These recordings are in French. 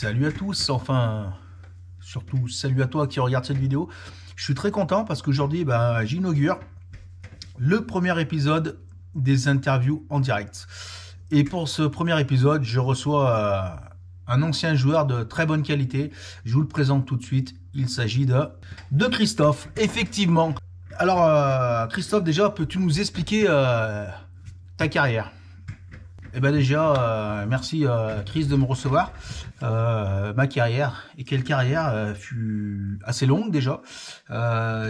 Salut à tous, enfin, surtout salut à toi qui regarde cette vidéo. Je suis très content parce qu'aujourd'hui, bah, j'inaugure le premier épisode des interviews en direct. Et pour ce premier épisode, je reçois euh, un ancien joueur de très bonne qualité. Je vous le présente tout de suite. Il s'agit de, de Christophe, effectivement. Alors, euh, Christophe, déjà, peux-tu nous expliquer euh, ta carrière eh ben déjà, euh, merci euh, Chris de me recevoir. Euh, ma carrière, et quelle carrière, fut assez longue déjà.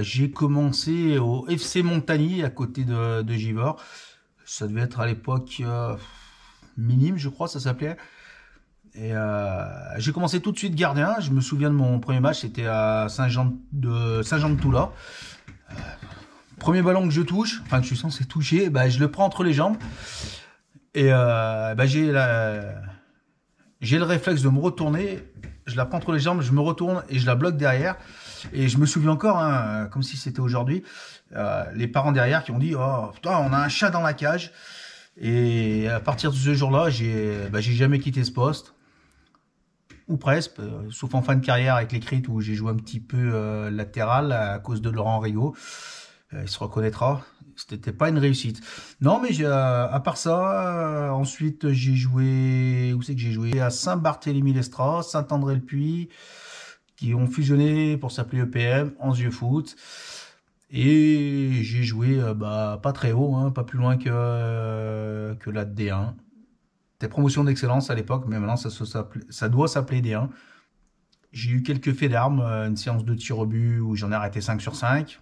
J'ai commencé au FC Montagny à côté de, Givor. Ça devait être à l'époque minime, je crois, ça s'appelait. Et j'ai commencé tout de suite gardien. Je me souviens de mon premier match, c'était à Saint-Jean de saint premier ballon que je touche, enfin que je suis censé toucher, bah, je le prends entre les jambes. Et euh, bah, j'ai la... j'ai le réflexe de me retourner. Je la prends entre les jambes, je me retourne et je la bloque derrière. Et je me souviens encore, hein, comme si c'était aujourd'hui, euh, les parents derrière qui ont dit Oh putain, on a un chat dans la cage. Et à partir de ce jour-là, j'ai bah, jamais quitté ce poste. Ou presque, euh, sauf en fin de carrière avec l'écrit où j'ai joué un petit peu euh, latéral à cause de Laurent Rigaud. Euh, il se reconnaîtra. C'était pas une réussite. Non, mais euh, à part ça, euh, ensuite j'ai joué. Où c'est que j'ai joué À Saint-Barthélemy-Lestra, Saint-André-le-Puy, qui ont fusionné pour s'appeler EPM, yeux Foot. Et j'ai joué bah, pas très haut, hein, pas plus loin que, que la D1. C'était promotion d'excellence à l'époque, mais maintenant ça, ça, ça doit s'appeler D1. J'ai eu quelques faits d'armes, une séance de tir au but où j'en ai arrêté 5 sur 5.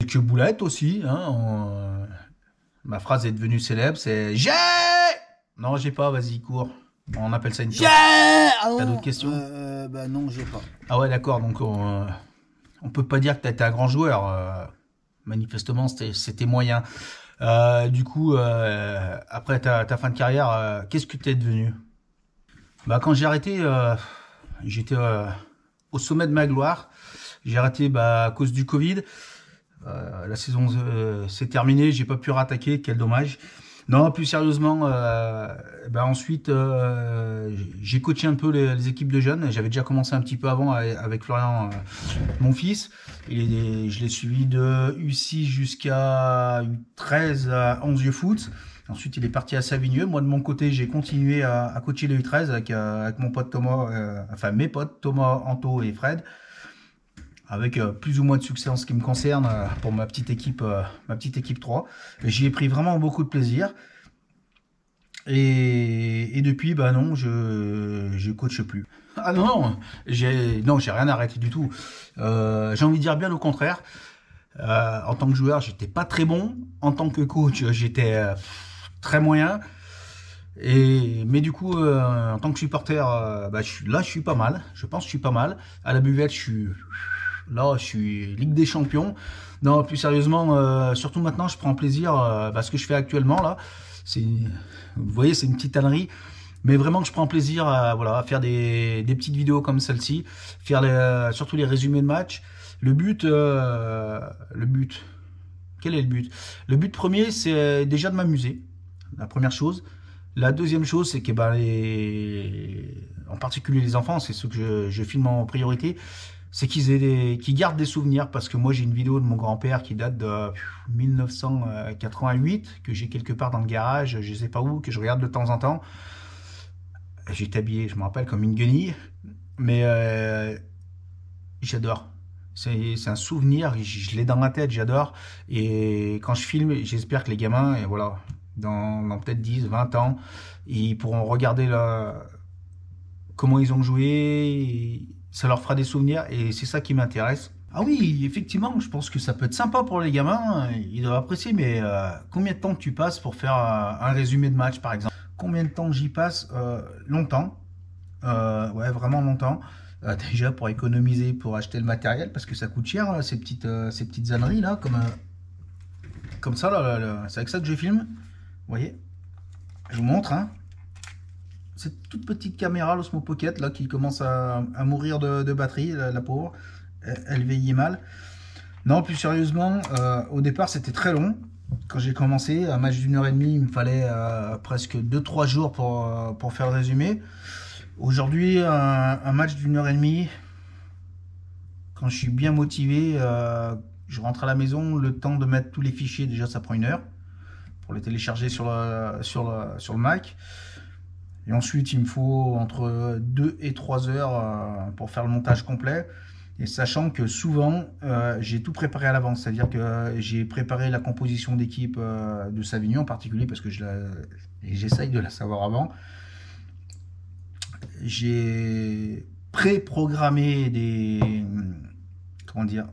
Quelques boulettes aussi. Hein, Ma phrase est devenue célèbre, c'est j'ai. Non, j'ai pas. Vas-y, cours. On appelle ça une. J'ai. Ah t'as d'autres questions euh, Bah non, j'ai pas. Ah ouais, d'accord. Donc euh, on, peut pas dire que t'as été un grand joueur. Euh, manifestement, c'était moyen. du coup, après ta, fin de carrière, qu'est-ce que t'es devenu Bah quand j'ai arrêté, j'étais au sommet de ma gloire. J'ai arrêté bah, à cause du Covid. Euh, la saison euh, s'est terminée, j'ai pas pu rattaquer, quel dommage. Non, plus sérieusement, euh, eh ben ensuite, euh, j'ai coaché un peu les, équipes de jeunes. J'avais déjà commencé un petit peu avant avec Florian, euh, mon fils. Et je l'ai suivi de U6 jusqu'à U13 à 11 yeux foot. Ensuite, il est parti à Savigneux. Moi, de mon côté, j'ai continué à, coacher les U13 avec, avec mon pote Thomas, enfin mes potes Thomas, Anto et Fred avec euh, plus ou moins de succès en ce qui me concerne euh, pour ma petite équipe, euh, ma petite équipe 3. J'y ai pris vraiment beaucoup de plaisir. Et, depuis, bah non, je je coache plus. Ah non, non, j'ai non, j'ai rien arrêté du tout. j'ai envie de dire bien au contraire. en tant que joueur, j'étais pas très bon. En tant que coach, j'étais très moyen. Et, mais du coup, en tant que supporter, bah, là, je suis pas mal. Je pense que je suis pas mal. À la buvette, je suis Là, je suis Ligue des Champions. Non, plus sérieusement, euh, surtout maintenant, je prends plaisir euh, à ce que je fais actuellement là. C'est, vous voyez, c'est une petite tannerie. Mais vraiment, je prends plaisir à, voilà, à faire des, petites vidéos comme celle-ci, faire les, euh, surtout les résumés de matchs. Le but, le but, quel est le but Le but premier, c'est déjà de m'amuser, la première chose. La deuxième chose, c'est que bah les en particulier les enfants, c'est ce que je, filme en priorité, c'est qu'ils gardent des souvenirs parce que moi j'ai une vidéo de mon grand-père qui date de 1988 que j'ai quelque part dans le garage, je ne sais pas où, que je regarde de temps en temps. J'étais habillé, je me rappelle, comme une guenille, mais euh, j'adore. C'est un souvenir, je, l'ai dans ma tête, j'adore. Et quand je filme, j'espère que les gamins, et voilà, dans, dans peut-être 10, 20 ans, ils pourront regarder la, comment ils ont joué, ça leur fera des souvenirs et c'est ça qui m'intéresse. Ah oui, effectivement, je pense que ça peut être sympa pour les gamins, ils doivent apprécier, mais euh, combien de temps tu passes pour faire un résumé de match par exemple Combien de temps j'y passe euh, Longtemps, euh, ouais vraiment longtemps. déjà pour économiser, pour acheter le matériel, parce que ça coûte cher ces petites ces petites âneries là, comme comme ça là, c'est avec ça que je filme. Vous voyez, je vous montre. Hein cette toute petite caméra, l'Osmo Pocket, là, qui commence à, mourir de, batterie, la, pauvre. Elle, veillait mal. Non, plus sérieusement, euh, au départ, c'était très long. Quand j'ai commencé, un match d'une heure et demie, il me fallait euh, presque 2-3 jours euh, pour, faire le résumé. Aujourd'hui, un, match d'une heure et demie, quand je suis bien motivé, je rentre à la maison, le temps de mettre tous les fichiers, déjà ça prend une heure pour les télécharger sur sur sur le Mac ensuite, il me faut entre 2 et 3 heures euh, pour faire le montage complet. Et sachant que souvent, euh, j'ai tout préparé à l'avance. C'est-à-dire que euh, j'ai préparé la composition d'équipe de Savignon en particulier, parce que j'essaye de la savoir avant. J'ai pré-programmé des... Comment dire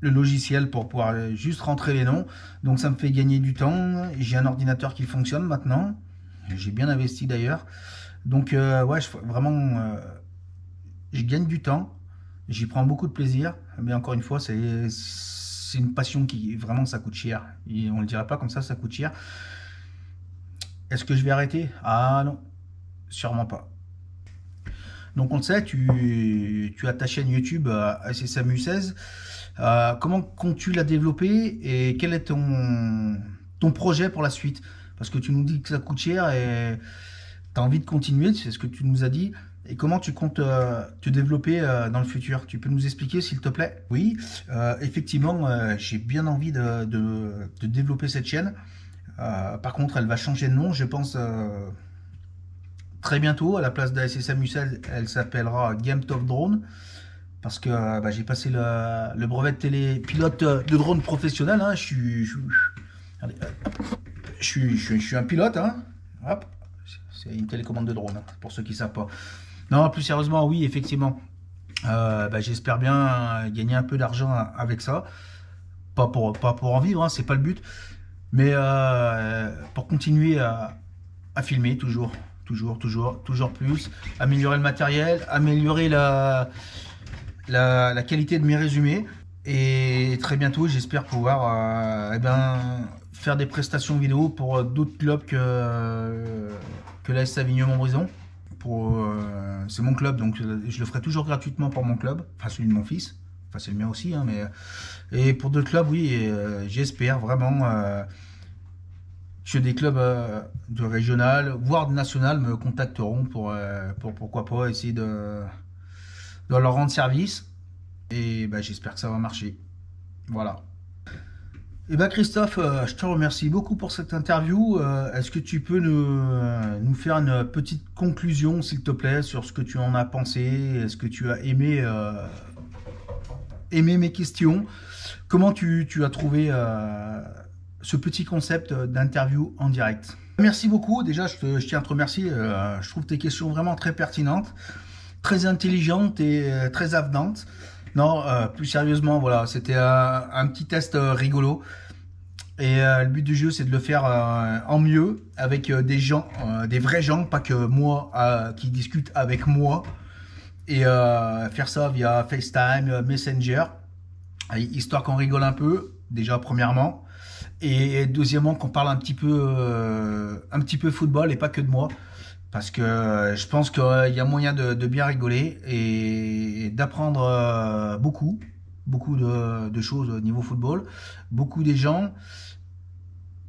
le logiciel pour pouvoir juste rentrer les noms. Donc ça me fait gagner du temps. J'ai un ordinateur qui fonctionne maintenant. J'ai bien investi d'ailleurs. Donc, euh, ouais, vraiment, euh, je gagne du temps. J'y prends beaucoup de plaisir. Mais encore une fois, c'est une passion qui, vraiment, ça coûte cher. Et on ne le dirait pas comme ça, ça coûte cher. Est-ce que je vais arrêter Ah non, sûrement pas. Donc on le sait, tu, as ta chaîne YouTube euh, ssmu 16 comment comptes-tu la développer et quel est ton projet pour la suite parce que tu nous dis que ça coûte cher et tu as envie de continuer, c'est ce que tu nous as dit. Et comment tu comptes euh, te développer euh, dans le futur Tu peux nous expliquer, s'il te plaît Oui, euh, effectivement, j'ai bien envie de, développer cette chaîne. par contre, elle va changer de nom, je pense, très bientôt. À la place d'ASSA Musel, elle s'appellera Game Top Drone. Parce que bah, j'ai passé le, brevet de télé pilote de drone professionnel. Hein. Je suis je suis, un pilote, hein. c'est une télécommande de drone, hein, pour ceux qui ne savent pas. Non, plus sérieusement, oui, effectivement. Euh, bah, j'espère bien gagner un peu d'argent avec ça. Pas pour, pas pour en vivre, hein, c'est pas le but. Mais euh, pour continuer à, filmer toujours, toujours, toujours, toujours plus. Améliorer le matériel, améliorer la, la, qualité de mes résumés. Et très bientôt, j'espère pouvoir euh, eh ben, faire des prestations vidéo pour euh, d'autres clubs que, euh, que l'AS Avignon-Montbrison. Pour euh, c'est mon club, donc je le ferai toujours gratuitement pour mon club, enfin celui de mon fils, enfin c'est le mien aussi, hein, mais et pour d'autres clubs, oui, j'espère vraiment que des clubs de régional, voire de national, me contacteront pour, pourquoi pas essayer de, leur rendre service, et bah, j'espère que ça va marcher. Voilà. Eh bien Christophe, euh, je te remercie beaucoup pour cette interview. Euh, est-ce que tu peux nous, euh, nous, faire une petite conclusion, s'il te plaît, sur ce que tu en as pensé Est-ce que tu as aimé, aimé mes questions Comment tu, tu, as trouvé ce petit concept d'interview en direct Merci beaucoup. Déjà, je, te, je, tiens à te remercier. je trouve tes questions vraiment très pertinentes, très intelligentes et très avenantes. Non, euh, plus sérieusement, voilà, c'était euh, un petit test euh, rigolo. Et le but du jeu, c'est de le faire en mieux avec des gens, des vrais gens, pas que moi qui discute avec moi. Et faire ça via FaceTime, Messenger, histoire qu'on rigole un peu, déjà premièrement. Et deuxièmement, qu'on parle un petit peu, un petit peu football et pas que de moi parce que euh, je pense qu'il y a moyen de, bien rigoler et, d'apprendre euh, beaucoup, beaucoup de, choses au niveau football, beaucoup des gens.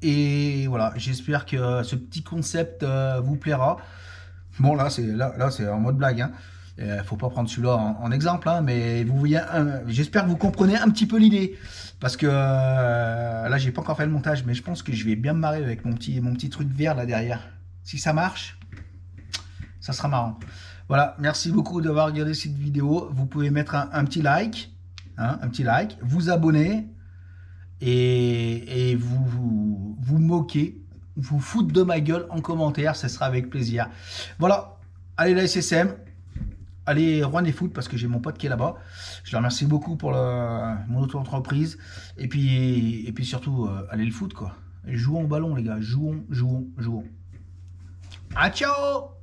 Et voilà, j'espère que ce petit concept euh, vous plaira. Bon, là, c'est là, là, en mode blague. Il hein. ne faut pas prendre celui-là en, exemple, hein, mais vous voyez, j'espère que vous comprenez un petit peu l'idée, parce que là j'ai pas encore fait le montage, mais je pense que je vais bien me marrer avec mon petit, mon petit truc vert là derrière. Si ça marche, ça sera marrant. Voilà, merci beaucoup d'avoir regardé cette vidéo. Vous pouvez mettre un, petit like, hein, un petit like, vous abonner et, vous, vous, moquer, vous foutre de ma gueule en commentaire, ce sera avec plaisir. Voilà, allez la SSM, allez Rouen et Foot parce que j'ai mon pote qui est là-bas. Je le remercie beaucoup pour le, mon auto-entreprise et puis, et puis surtout, euh, allez le foot quoi. Jouons au ballon les gars, jouons, jouons, jouons. À ciao